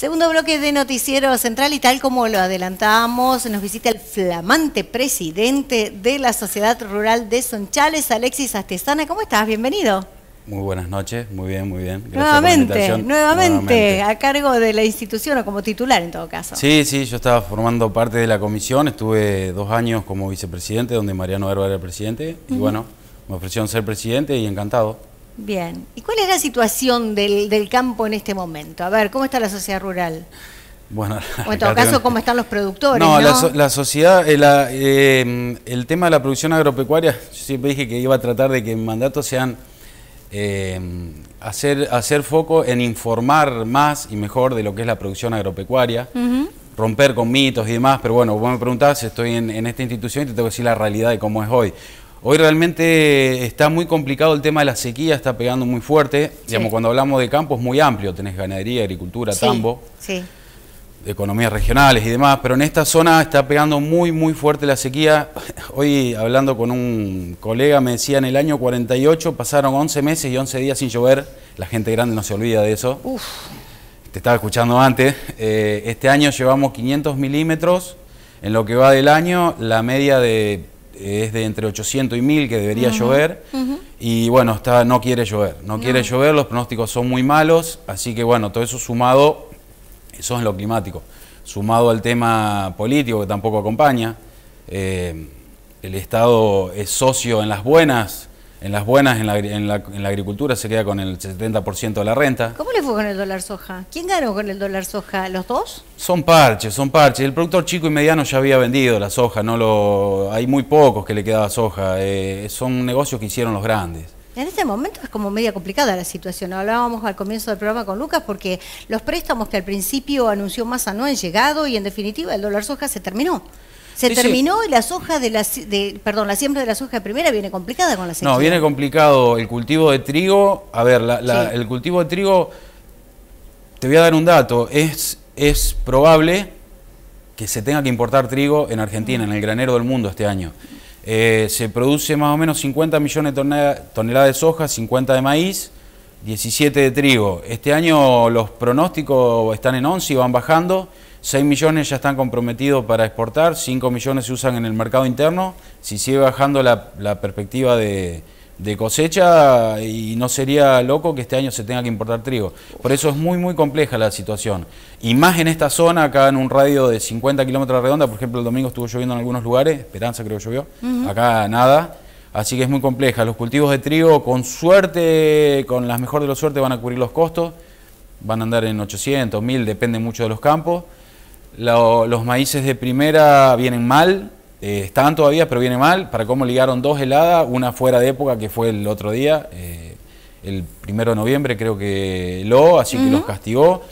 Segundo bloque de Noticiero Central y tal como lo adelantábamos nos visita el flamante presidente de la Sociedad Rural de Sonchales, Alexis Astesana. ¿Cómo estás? Bienvenido. Muy buenas noches, muy bien, muy bien. nuevamente, nuevamente, a cargo de la institución o como titular en todo caso. Sí, sí, yo estaba formando parte de la comisión, estuve dos años como vicepresidente, donde Mariano Herba era presidente, y bueno, me ofrecieron ser presidente y encantado. Bien. ¿Y cuál es la situación del, del, campo en este momento? A ver, ¿cómo está la sociedad rural? Bueno, en todo caso, ¿cómo están los productores? No, La, sociedad, eh, eh, el tema de la producción agropecuaria, yo siempre dije que iba a tratar de que en mandato sean eh, hacer, hacer foco en informar más y mejor de lo que es la producción agropecuaria, romper con mitos y demás, pero bueno, vos me preguntás, estoy en, en esta institución y te tengo que decir la realidad de cómo es hoy. Hoy realmente está muy complicado el tema de la sequía, está pegando muy fuerte. Digamos, cuando hablamos de campo es muy amplio, tenés ganadería, agricultura, tambo, sí. economías regionales y demás, pero en esta zona está pegando muy, muy fuerte la sequía. Hoy hablando con un colega me decía, en el año 48 pasaron 11 meses y 11 días sin llover, la gente grande no se olvida de eso. Te estaba escuchando antes, eh, este año llevamos 500 milímetros, en lo que va del año la media de es de entre 800 y 1000 que debería llover y bueno, está, no quiere llover, no, quiere llover, los pronósticos son muy malos, así que bueno, todo eso sumado, eso es lo climático, sumado al tema político que tampoco acompaña, eh, el Estado es socio en las buenas en las buenas, en la, agricultura se queda con el 70% de la renta. ¿Cómo le fue con el dólar soja? ¿Quién ganó con el dólar soja? ¿Los dos? Son parches, son parches. El productor chico y mediano ya había vendido la soja, no lo, hay muy pocos que le quedaba soja. Eh, son negocios que hicieron los grandes. En este momento es como media complicada la situación. Hablábamos al comienzo del programa con Lucas porque los préstamos que al principio anunció Massa no han llegado y en definitiva el dólar soja se terminó. Se terminó y las hojas de la, perdón, la siembra de la soja primera viene complicada con la No, viene complicado el cultivo de trigo. A ver, el cultivo de trigo, te voy a dar un dato, es, es probable que se tenga que importar trigo en Argentina, en el granero del mundo este año. Eh, se produce más o menos 50 millones de toneladas de soja, 50 de maíz, 17 de trigo. Este año los pronósticos están en 11 y van bajando. 6 millones ya están comprometidos para exportar, 5 millones se usan en el mercado interno. Si sigue bajando la, perspectiva de, cosecha y no sería loco que este año se tenga que importar trigo. Por eso es muy, muy compleja la situación. Y más en esta zona, acá en un radio de 50 kilómetros redonda, por ejemplo, el domingo estuvo lloviendo en algunos lugares, Esperanza creo que llovió, acá nada. Así que es muy compleja. Los cultivos de trigo, con suerte, con las mejor de los suerte, van a cubrir los costos. Van a andar en 800, 1000, depende mucho de los campos los maíces de primera vienen mal, eh, están todavía, pero vienen mal. Para cómo ligaron dos heladas, una fuera de época que fue el otro día, eh, el primero de noviembre creo que lo, así que los castigó.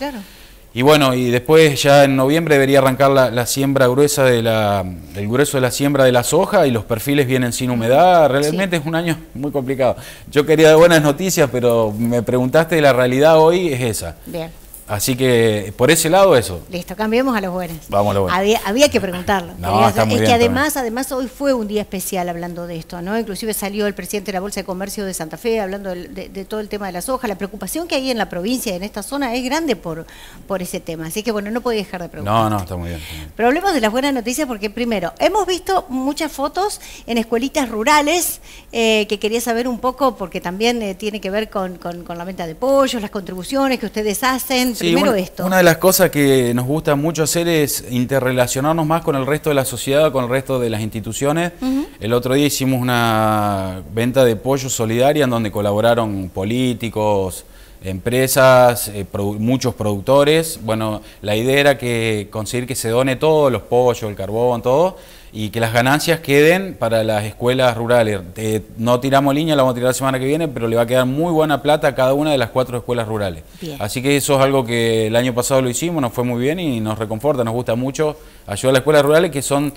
Y bueno, y después ya en noviembre debería arrancar la, siembra gruesa de la, el grueso de la siembra de la soja y los perfiles vienen sin humedad. Realmente es un año muy complicado. Yo quería buenas noticias, pero me preguntaste la realidad hoy es esa. Bien. Así que por ese lado eso. Listo, cambiemos a los buenos. Vamos a los buenos. Había, que preguntarlo. No, está muy es que además, además hoy fue un día especial hablando de esto, ¿no? Inclusive salió el presidente de la Bolsa de Comercio de Santa Fe hablando de, todo el tema de las hojas. La preocupación que hay en la provincia, en esta zona, es grande por, por ese tema. Así que bueno, no podía dejar de preguntar. No, no, está muy bien. Pero hablemos de las buenas noticias porque primero, hemos visto muchas fotos en escuelitas rurales eh, que quería saber un poco porque también eh, tiene que ver con, con, con la venta de pollos, las contribuciones que ustedes hacen esto. Una de las cosas que nos gusta mucho hacer es interrelacionarnos más con el resto de la sociedad, con el resto de las instituciones. El otro día hicimos una venta de pollo solidaria en donde colaboraron políticos, empresas, eh, muchos productores. Bueno, la idea era que conseguir que se done todo, los pollos, el carbón, todo, y que las ganancias queden para las escuelas rurales. Eh, no tiramos línea, la vamos a tirar la semana que viene, pero le va a quedar muy buena plata a cada una de las cuatro escuelas rurales. Así que eso es algo que el año pasado lo hicimos, nos fue muy bien y nos reconforta, nos gusta mucho ayudar a las escuelas rurales, que son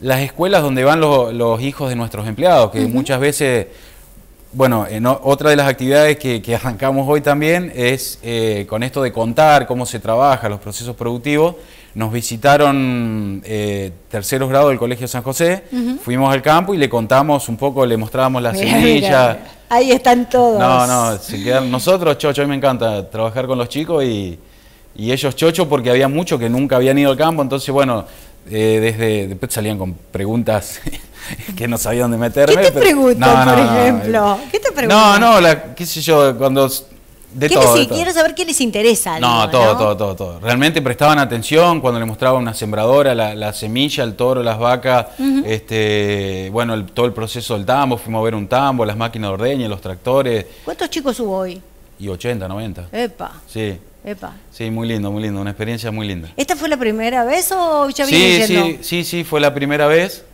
las escuelas donde van los, hijos de nuestros empleados, que muchas veces bueno, en otra de las actividades que, arrancamos hoy también es eh, con esto de contar cómo se trabaja los procesos productivos. Nos visitaron eh, terceros grados del Colegio San José, fuimos al campo y le contamos un poco, le mostrábamos las semillas. Ahí están todos. No, no, se quedan nosotros, Chocho, a mí me encanta trabajar con los chicos y, y ellos Chocho porque había muchos que nunca habían ido al campo, entonces bueno, eh, desde después salían con preguntas que no sabía dónde meterme. ¿Qué te preguntan, por ejemplo? Eh, ¿Qué te preguntan? No, no, la, qué sé yo, cuando... De todo, Quiero saber qué les interesa. No, todo, todo, todo, todo. Realmente prestaban atención cuando le mostraba una sembradora, la, la semilla, el toro, las vacas, este, bueno, todo el proceso del tambo, fuimos a ver un tambo, las máquinas de ordeña, los tractores. ¿Cuántos chicos hubo hoy? Y 80, 90. Epa. Sí. Epa. Sí, muy lindo, muy lindo, una experiencia muy linda. ¿Esta fue la primera vez o ya sí, sí, sí, sí, fue la primera vez.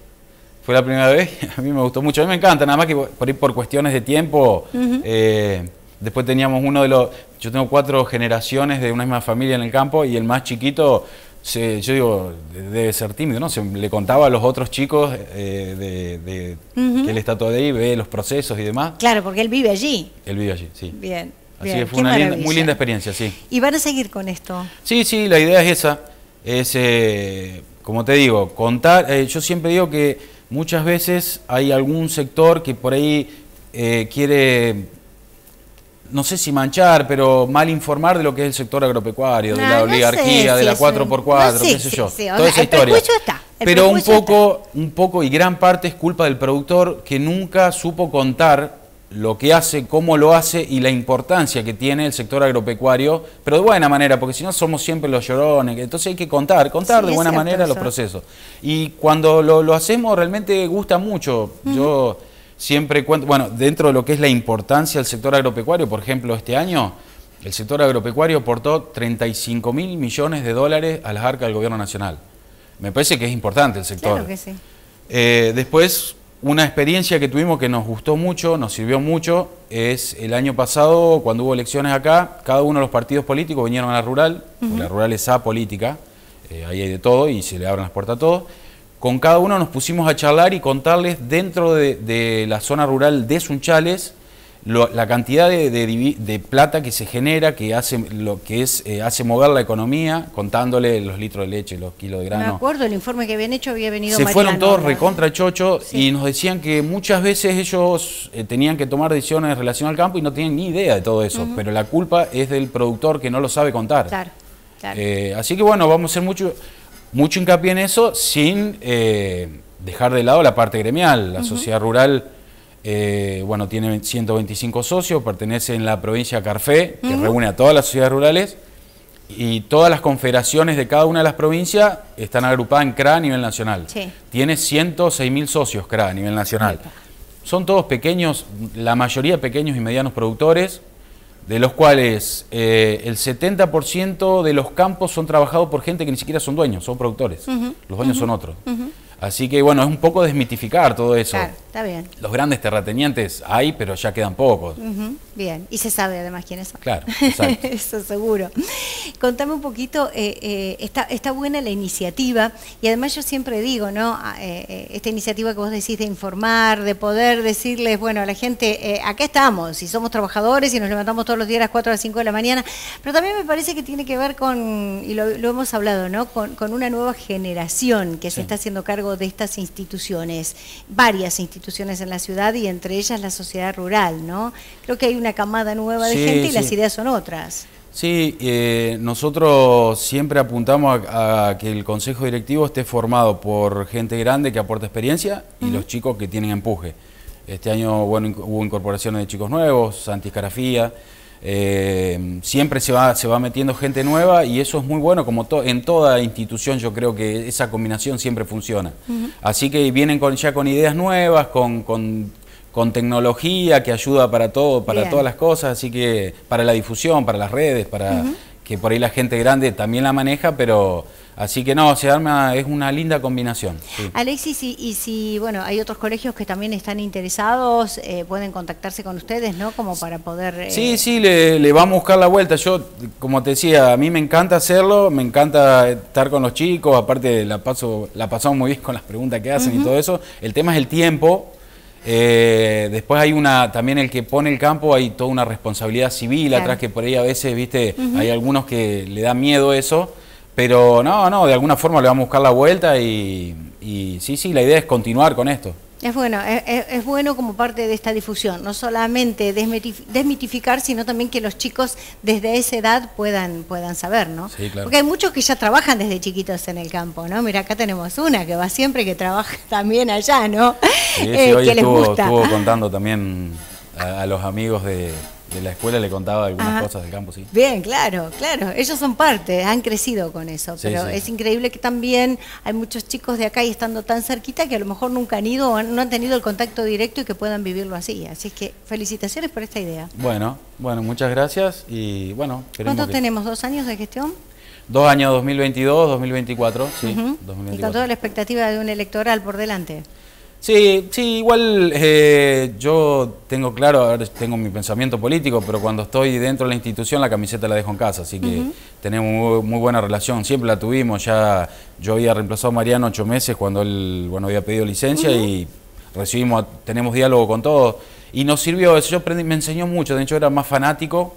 Fue la primera vez, a mí me gustó mucho, a mí me encanta, nada más que por, por cuestiones de tiempo, eh, después teníamos uno de los, yo tengo cuatro generaciones de una misma familia en el campo y el más chiquito, yo digo, debe ser tímido, ¿no? Se, le contaba a los otros chicos eh, de, que él está todo ahí, ve los procesos y demás. Claro, porque él vive allí. Él vive allí, sí. Bien. Así que fue una muy linda experiencia, sí. ¿Y van a seguir con esto? Sí, sí, la idea es esa. Es, eh, como te digo, contar. Eh, yo siempre digo que muchas veces hay algún sector que por ahí eh, quiere, no sé si manchar, pero mal informar de lo que es el sector agropecuario, de ah, la oligarquía, de la 4x4, qué sé yo. toda esa historia. pero un poco, un poco y gran parte es culpa del productor que nunca supo contar lo que hace, cómo lo hace y la importancia que tiene el sector agropecuario, pero de buena manera, porque si no somos siempre los llorones. Entonces hay que contar, contar de buena manera los procesos. Y cuando lo, hacemos realmente gusta mucho. Yo siempre cuento, bueno, dentro de lo que es la importancia del sector agropecuario, por ejemplo, este año el sector agropecuario aportó 35 mil millones de dólares a las arcas del gobierno nacional. Me parece que es importante el sector. Claro que sí. Eh, después, una experiencia que tuvimos que nos gustó mucho, nos sirvió mucho, es el año pasado, cuando hubo elecciones acá, cada uno de los partidos políticos vinieron a la rural, la rural es política política, eh, ahí hay de todo y se le abren las puertas a todos. Con cada uno nos pusimos a charlar y contarles dentro de, de la zona rural de Sunchales la cantidad de, plata que se genera, que hace lo que es eh, hace mover la economía, contándole los litros de leche, los kilos de grano. Me acuerdo, el informe que habían hecho había venido Se fueron todos recontra chocho y nos decían que muchas veces ellos eh, tenían que tomar decisiones en relación al campo y no tienen ni idea de todo eso, pero la culpa es del productor que no lo sabe contar. Eh, así que bueno, vamos a hacer mucho, mucho hincapié en eso sin dejar de lado la parte gremial, la sociedad rural eh, bueno, tiene 125 socios, pertenece en la provincia Carfé, que reúne a todas las ciudades rurales, y todas las confederaciones de cada una de las provincias están agrupadas en CRA a nivel nacional. Tiene 106 mil socios CRA a nivel nacional. Son todos pequeños, la mayoría pequeños y medianos productores, de los cuales eh, el 70% de los campos son trabajados por gente que ni siquiera son dueños, son productores. Los dueños son otros. Así que bueno, es un poco desmitificar todo eso. está bien. Los grandes terratenientes hay, pero ya quedan pocos. bien, y se sabe además quiénes son. Claro, eso seguro. Contame un poquito, eh, eh, está, está, buena la iniciativa, y además yo siempre digo, ¿no? Ah, eh, esta iniciativa que vos decís de informar, de poder decirles, bueno, a la gente, acá estamos, y somos trabajadores, y nos levantamos todos los días a las 4 a las 5 de la mañana, pero también me parece que tiene que ver con, y lo, hemos hablado, ¿no? Con, una nueva generación que se está haciendo cargo de estas instituciones, varias instituciones en la ciudad y entre ellas la sociedad rural, ¿no? Creo que hay una camada nueva de gente y las ideas son otras. Sí, eh, nosotros siempre apuntamos a, que el consejo directivo esté formado por gente grande que aporta experiencia y los chicos que tienen empuje. Este año bueno, hubo incorporaciones de chicos nuevos, Santi Escarafía, eh, siempre se va, se va metiendo gente nueva y eso es muy bueno, como en toda institución yo creo que esa combinación siempre funciona. Así que vienen con, ya con ideas nuevas, con, tecnología que ayuda para todo, para todas las cosas, así que para la difusión, para las redes, para que por ahí la gente grande también la maneja, pero Así que no, se arma, es una linda combinación. Alexis, y, si bueno, hay otros colegios que también están interesados, eh, pueden contactarse con ustedes, ¿no? Como para poder... Eh, sí, sí, le, le, vamos a buscar la vuelta. Yo, como te decía, a mí me encanta hacerlo, me encanta estar con los chicos, aparte la paso la pasamos muy bien con las preguntas que hacen y todo eso. El tema es el tiempo, eh, después hay una, también el que pone el campo, hay toda una responsabilidad civil atrás que por ahí a veces, viste, hay algunos que le da miedo eso. Pero no, no, de alguna forma le vamos a buscar la vuelta y, sí, sí, la idea es continuar con esto. Es bueno, es, bueno como parte de esta difusión, no solamente desmitificar, sino también que los chicos desde esa edad puedan, puedan saber, ¿no? Sí, claro. Porque hay muchos que ya trabajan desde chiquitos en el campo, ¿no? Mira, acá tenemos una que va siempre, que trabaja también allá, ¿no? Eh, que estuvo, les gusta. estuvo contando también a los amigos de, de la escuela le contaba algunas ah. cosas del campo, sí. Bien, claro, claro. Ellos son parte, han crecido con eso. pero es increíble que también hay muchos chicos de acá y estando tan cerquita que a lo mejor nunca han ido o no han tenido el contacto directo y que puedan vivirlo así. Así que felicitaciones por esta idea. Bueno, bueno, muchas gracias y bueno. ¿Cuánto tenemos? ¿Dos años de gestión? Dos años, 2022, 2024, sí. Y con toda la expectativa de un electoral por delante. Sí, sí, igual eh, yo tengo claro, ahora tengo mi pensamiento político, pero cuando estoy dentro de la institución la camiseta la dejo en casa, así que tenemos muy, buena relación, siempre la tuvimos, ya yo había reemplazado a Mariano ocho meses cuando él bueno, había pedido licencia y recibimos, tenemos diálogo con todos y nos sirvió eso, yo aprendí, me enseñó mucho, de hecho era más fanático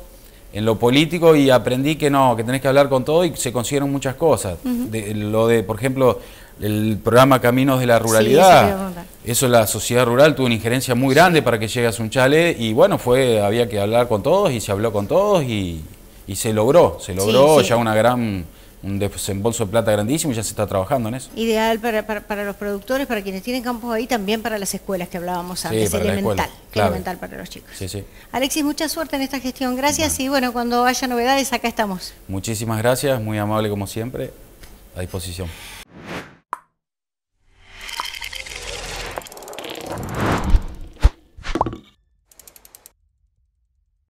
en lo político y aprendí que no, que tenés que hablar con todo y se consiguieron muchas cosas. lo de, por ejemplo, el programa Caminos de la Ruralidad. eso la sociedad rural tuvo una injerencia muy grande para que llegue a Sunchale y bueno, fue, había que hablar con todos y se habló con todos y, se logró, se logró ya una gran un desembolso de plata grandísimo y ya se está trabajando en eso. Ideal para, los productores, para quienes tienen campos ahí, también para las escuelas que hablábamos antes, elemental, elemental para los chicos. Alexis, mucha suerte en esta gestión, gracias y bueno, cuando haya novedades acá estamos. Muchísimas gracias, muy amable como siempre, a disposición.